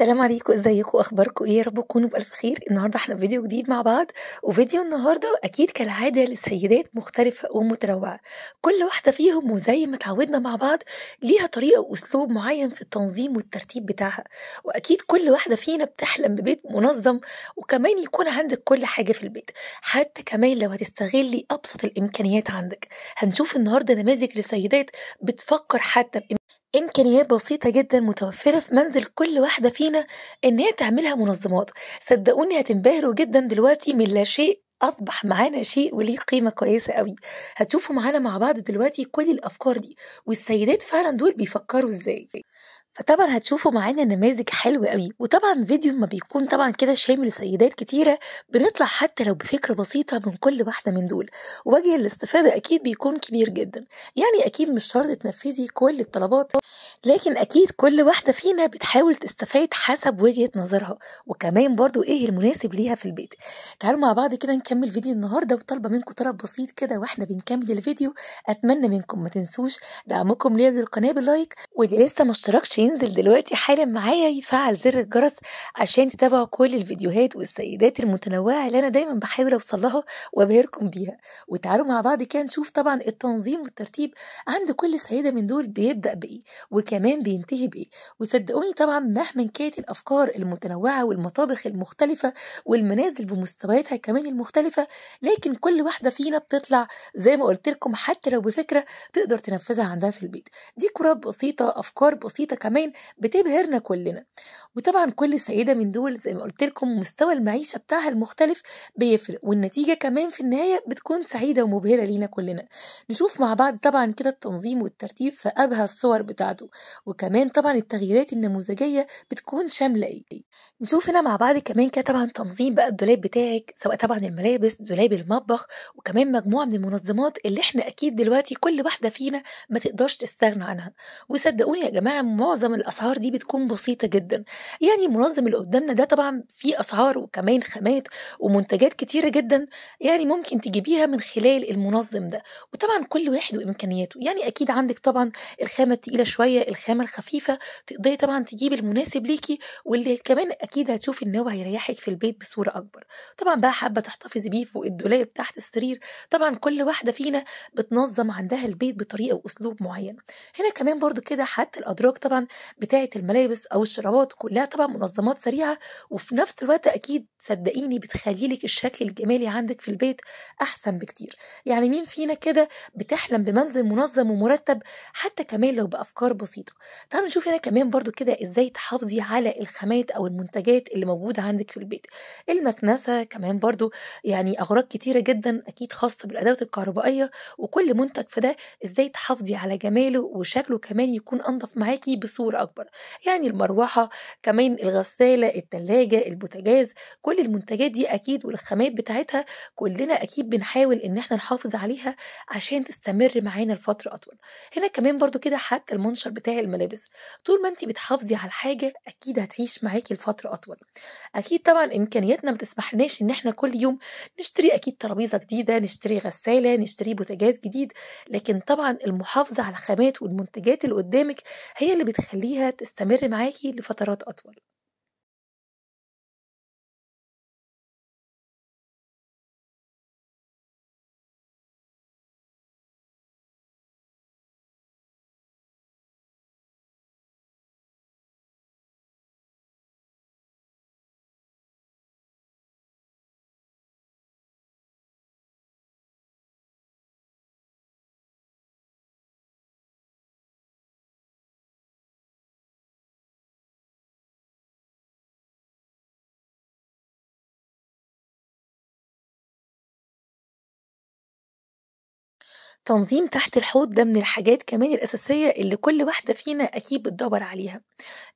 السلام عليكم ازيكم اخباركم ايه يا رب تكونوا بالف خير النهارده احنا في فيديو جديد مع بعض وفيديو النهارده اكيد كالعاده لسيدات مختلفه ومتنوعه كل واحده فيهم وزي ما اتعودنا مع بعض ليها طريقه واسلوب معين في التنظيم والترتيب بتاعها واكيد كل واحده فينا بتحلم ببيت منظم وكمان يكون عندك كل حاجه في البيت حتى كمان لو هتستغلي ابسط الامكانيات عندك هنشوف النهارده نماذج لسيدات بتفكر حتى بإم... إمكانيات بسيطة جدا متوفرة في منزل كل واحدة فينا إن هي تعملها منظمات صدقوني هتنبهروا جدا دلوقتي من لا شيء أصبح معانا شيء وليه قيمة كويسة قوي هتشوفوا معانا مع بعض دلوقتي كل الأفكار دي والسيدات فعلا دول بيفكروا إزاي فطبعا هتشوفوا معانا نماذج حلوة قوي وطبعا فيديو ما بيكون طبعا كده شامل لسيدات كتيرة بنطلع حتى لو بفكرة بسيطة من كل واحدة من دول وجه الاستفادة أكيد بيكون كبير جدا يعني أكيد مش شرط تنفذي كل الطلبات لكن أكيد كل واحدة فينا بتحاول تستفاد حسب وجهة نظرها وكمان برضو إيه المناسب ليها في البيت تعالوا مع بعض كده نكمل فيديو النهاردة وطالبة منكم طلب بسيط كده واحنا بنكمل الفيديو أتمنى منكم ما تنسوش دعمكم ليا للقناة باللايك واللي لسه ما اشتركش ينزل دلوقتي حالا معايا يفعل زر الجرس عشان تتابعوا كل الفيديوهات والسيدات المتنوعة اللي أنا دايما بحاول أوصل لها وأبهركم بيها وتعالوا مع بعض كده نشوف طبعا التنظيم والترتيب عند كل سيدة من دول بيبدأ بإيه وكمان بينتهي بإيه وصدقوني طبعا مهما كانت الأفكار المتنوعة والمطابخ المختلفة والمنازل بمستوياتها كمان المختلفة لكن كل واحدة فينا بتطلع زي ما قلت لكم حتى لو بفكرة تقدر تنفذها عندها في البيت دي ديكورات بسيطة أفكار بسيطة كمان كمان بتبهرنا كلنا وطبعا كل سيدة من دول زي ما قلت لكم مستوى المعيشة بتاعها المختلف بيفرق والنتيجة كمان في النهاية بتكون سعيدة ومبهرة لينا كلنا نشوف مع بعض طبعا كده التنظيم والترتيب في أبهى الصور بتاعته وكمان طبعا التغييرات النموذجية بتكون شاملة إيه نشوف هنا مع بعض كمان كده طبعا تنظيم بقى الدولاب بتاعك سواء طبعا الملابس دولاب المطبخ وكمان مجموعة من المنظمات اللي احنا أكيد دلوقتي كل واحدة فينا ما تقدرش تستغنى عنها وصدقوني يا جماعة معظم معظم الاسعار دي بتكون بسيطه جدا يعني المنظم اللي قدامنا ده طبعا فيه اسعار وكمان خامات ومنتجات كتيره جدا يعني ممكن تجيبيها من خلال المنظم ده وطبعا كل واحد وامكانياته يعني اكيد عندك طبعا الخامه التقيله شويه الخامه الخفيفه تقدري طبعا تجيبي المناسب ليكي واللي كمان اكيد هتشوفي ان هو هيريحك في البيت بصوره اكبر طبعا بقى حابه تحتفظي بيه فوق الدولاب تحت السرير طبعا كل واحده فينا بتنظم عندها البيت بطريقه واسلوب معين هنا كمان برضو كده حتى الادراج طبعا بتاعه الملابس او الشرابات كلها طبعا منظمات سريعه وفي نفس الوقت اكيد صدقيني بتخلي لك الشكل الجمالي عندك في البيت احسن بكتير يعني مين فينا كده بتحلم بمنزل منظم ومرتب حتى كمان لو بافكار بسيطه تعالوا نشوف هنا كمان برضو كده ازاي تحافظي على الخامات او المنتجات اللي موجوده عندك في البيت المكنسه كمان برضو يعني اغراض كتيره جدا اكيد خاصه بالادوات الكهربائيه وكل منتج في ده ازاي تحافظي على جماله وشكله كمان يكون انضف معاكي بصوره صورة أكبر يعني المروحة كمان الغسالة التلاجة البوتاجاز كل المنتجات دي أكيد والخامات بتاعتها كلنا أكيد بنحاول إن احنا نحافظ عليها عشان تستمر معانا لفترة أطول هنا كمان برضو كده حتى المنشر بتاع الملابس طول ما انت بتحافظي على الحاجة أكيد هتعيش معاكي لفترة أطول أكيد طبعا إمكانياتنا ما تسمحناش إن احنا كل يوم نشتري أكيد ترابيزة جديدة نشتري غسالة نشتري بوتاجاز جديد لكن طبعا المحافظة على الخامات والمنتجات اللي قدامك هي اللي بتخلي تخليها تستمر معاكي لفترات أطول تنظيم تحت الحوض ده من الحاجات كمان الأساسية اللي كل واحدة فينا أكيد بتدور عليها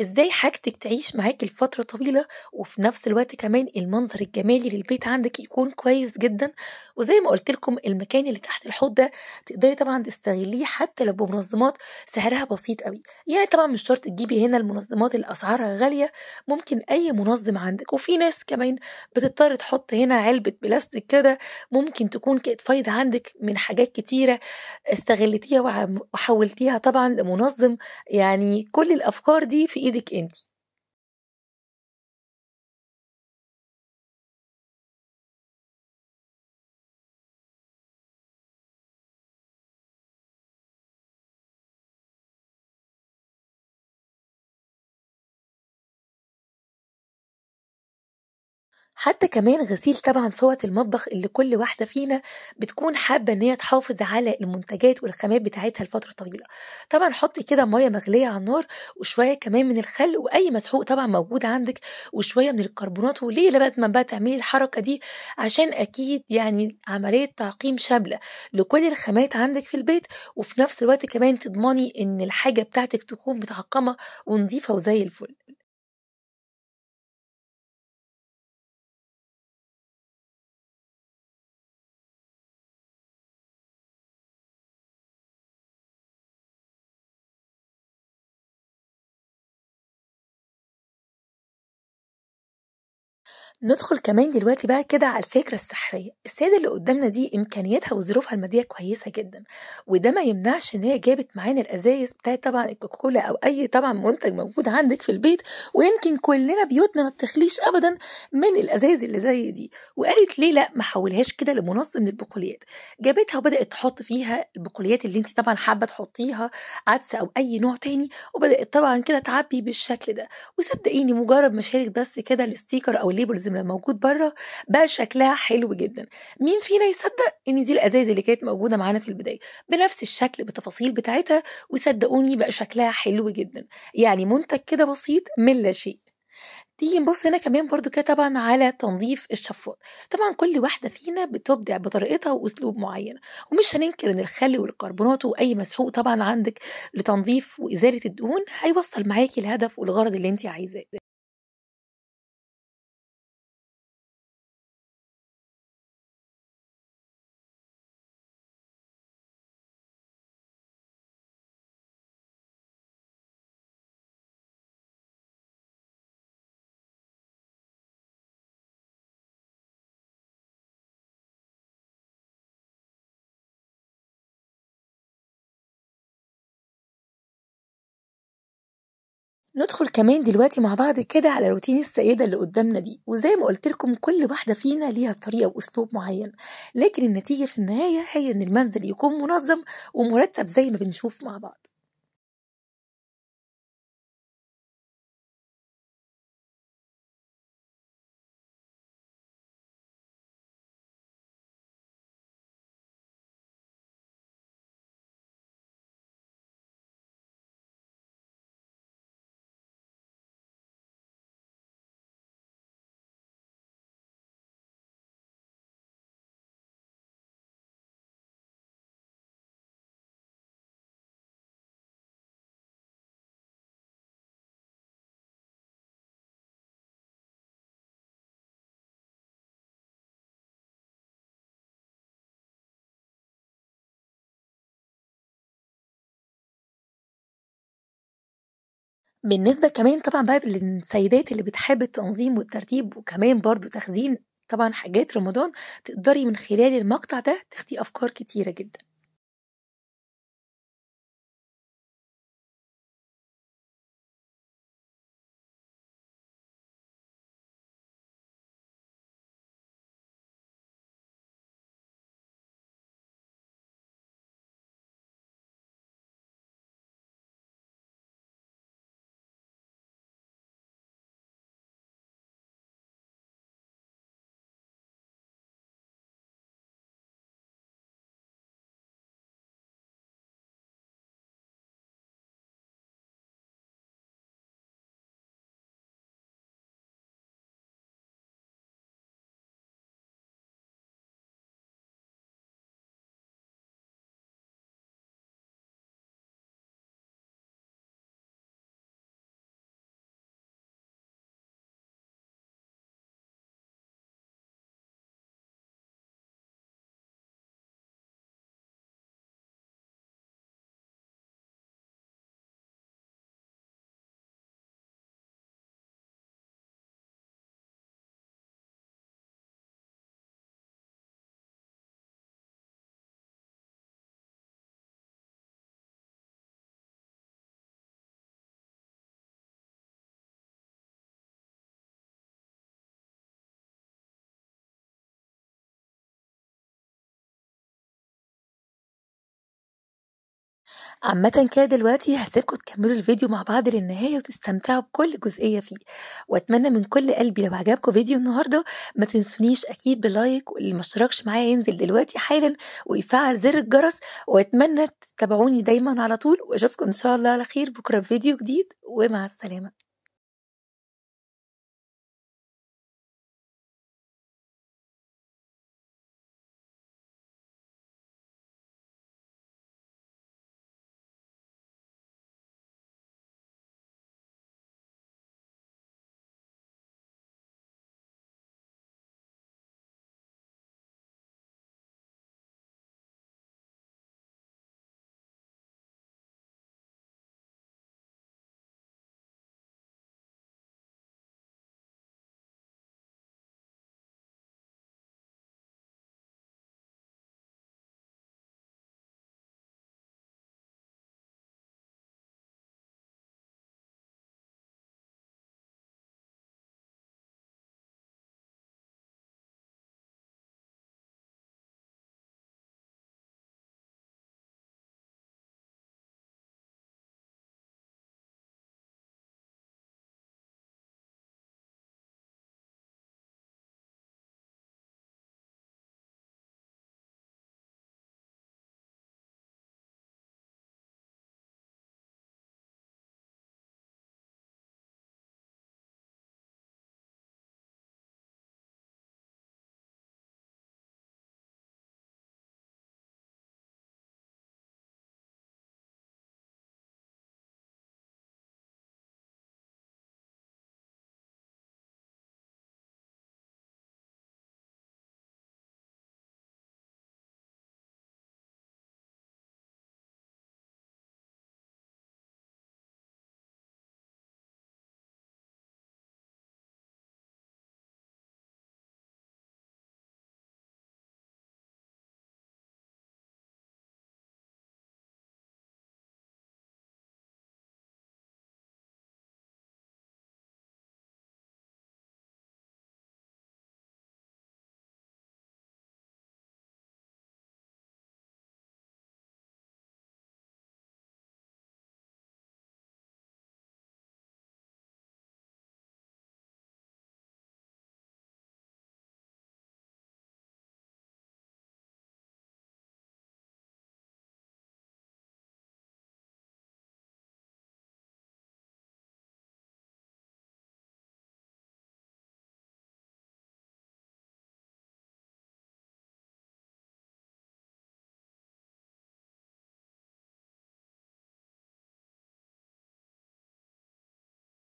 إزاي حاجتك تعيش معاكي لفترة طويلة وفي نفس الوقت كمان المنظر الجمالي للبيت عندك يكون كويس جدا وزي ما قلت لكم المكان اللي تحت الحوض ده تقدري طبعا تستغليه حتى لو بمنظمات سعرها بسيط قوي يعني طبعا مش شرط تجيبي هنا المنظمات اللي أسعارها غالية ممكن أي منظم عندك وفي ناس كمان بتضطر تحط هنا علبة بلاستيك كده ممكن تكون كانت فايدة عندك من حاجات كتيرة كبيره استغلتيها وحولتيها طبعا لمنظم يعني كل الافكار دي في ايدك انتي حتى كمان غسيل طبعا صوت المطبخ اللي كل واحدة فينا بتكون حابة ان هي تحافظ على المنتجات والخامات بتاعتها لفترة طويلة طبعا حطي كده مية مغلية على النار وشوية كمان من الخل واي مسحوق طبعا موجود عندك وشوية من الكربونات وليه لازم بقى تعملي الحركة دي عشان اكيد يعني عملية تعقيم شاملة لكل الخامات عندك في البيت وفي نفس الوقت كمان تضمني ان الحاجة بتاعتك تكون متعقمة ونظيفة وزي الفل ندخل كمان دلوقتي بقى كده على الفكرة السحرية السيدة اللي قدامنا دي إمكانياتها وظروفها المادية كويسة جدا وده ما يمنعش إن هي جابت معانا الأزايز بتاعت طبعا الكوكولا أو أي طبعا منتج موجود عندك في البيت ويمكن كلنا بيوتنا ما بتخليش أبدا من الأزايز اللي زي دي وقالت ليه لأ ما حولهاش كده لمنظم للبقوليات جابتها وبدأت تحط فيها البقوليات اللي أنت طبعا حابة تحطيها عدس أو أي نوع تاني وبدأت طبعا كده تعبي بالشكل ده وصدقيني مجرد ما بس كده الستيكر أو الليبلز لما موجود بره بقى شكلها حلو جدا مين فينا يصدق ان دي الازايز اللي كانت موجوده معانا في البدايه بنفس الشكل بالتفاصيل بتاعتها وصدقوني بقى شكلها حلو جدا يعني منتج كده بسيط من لا شيء تيجي نبص هنا كمان برضو كده طبعا على تنظيف الشفاط طبعا كل واحدة فينا بتبدع بطريقتها وأسلوب معين ومش هننكر إن الخل والكربونات وأي مسحوق طبعا عندك لتنظيف وإزالة الدهون هيوصل معاكي الهدف والغرض اللي انت عايزاه ندخل كمان دلوقتي مع بعض كده على روتين السيدة اللي قدامنا دي وزي ما قلت لكم كل واحدة فينا ليها طريقة وأسلوب معين لكن النتيجة في النهاية هي إن المنزل يكون منظم ومرتب زي ما بنشوف مع بعض بالنسبة كمان طبعًا بقى للسيدات اللي بتحب التنظيم والترتيب وكمان برضه تخزين طبعًا حاجات رمضان، تقدري من خلال المقطع ده تاخدي أفكار كتيرة جدًا. عامة كده دلوقتي هسيبكم تكملوا الفيديو مع بعض للنهاية وتستمتعوا بكل جزئية فيه وأتمنى من كل قلبي لو عجبكم فيديو النهاردة ما تنسونيش أكيد بلايك واللي مشتركش معايا ينزل دلوقتي حالا ويفعل زر الجرس وأتمنى تتابعوني دايما على طول وأشوفكم إن شاء الله على خير بكرة فيديو جديد ومع السلامة